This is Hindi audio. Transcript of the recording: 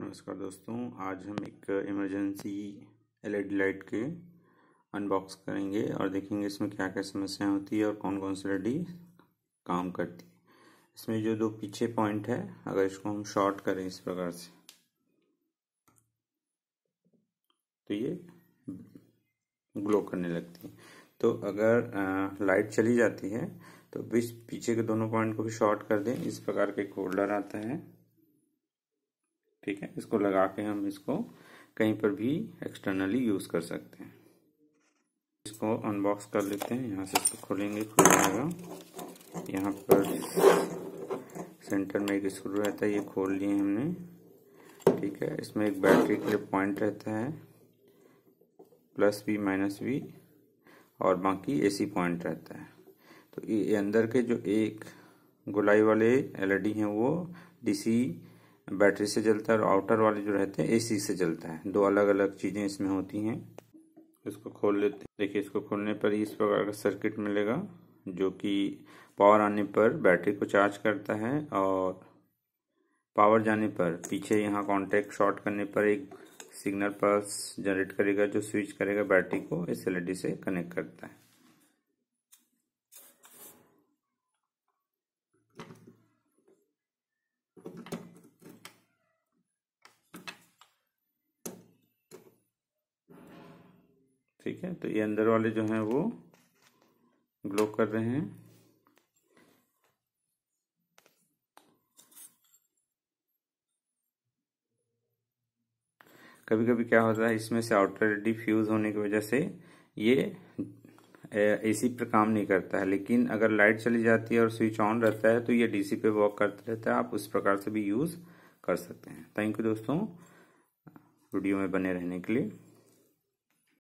नमस्कार दोस्तों आज हम एक इमरजेंसी एलईडी लाइट के अनबॉक्स करेंगे और देखेंगे इसमें क्या क्या समस्याएं होती है और कौन कौन सी एलईडी काम करती है इसमें जो दो पीछे पॉइंट है अगर इसको हम शॉर्ट करें इस प्रकार से तो ये ग्लो करने लगती है तो अगर आ, लाइट चली जाती है तो पीछे के दोनों पॉइंट को भी शॉर्ट कर दें इस प्रकार का एक होल्डर आता है ठीक है इसको लगा के हम इसको कहीं पर भी एक्सटर्नली यूज कर सकते हैं इसको अनबॉक्स कर लेते हैं यहाँ से इसको खोलेंगे खुल जाएगा यहाँ पर सेंटर में एक स्क्रू रहता है ये खोल लिए हमने ठीक है इसमें एक बैटरी के लिए पॉइंट रहता है प्लस भी माइनस भी और बाकी एसी पॉइंट रहता है तो ये अंदर के जो एक गोलाई वाले एलईडी हैं वो डीसी बैटरी से जलता है और आउटर वाले जो रहते हैं एसी से जलता है दो अलग अलग चीज़ें इसमें होती हैं इसको खोल लेते हैं देखिए इसको खोलने पर इस प्रकार का सर्किट मिलेगा जो कि पावर आने पर बैटरी को चार्ज करता है और पावर जाने पर पीछे यहाँ कॉन्टेक्ट शॉर्ट करने पर एक सिग्नल पल्स जनरेट करेगा जो स्विच करेगा बैटरी को इस एल से कनेक्ट करता है ठीक है तो ये अंदर वाले जो हैं वो ग्लो कर रहे हैं कभी कभी क्या होता है इसमें से आउटर डिफ्यूज होने की वजह से ये एसी पर काम नहीं करता है लेकिन अगर लाइट चली जाती है और स्विच ऑन रहता है तो ये डीसी पे वॉक करता रहता है आप उस प्रकार से भी यूज़ कर सकते हैं थैंक यू दोस्तों वीडियो में बने रहने के लिए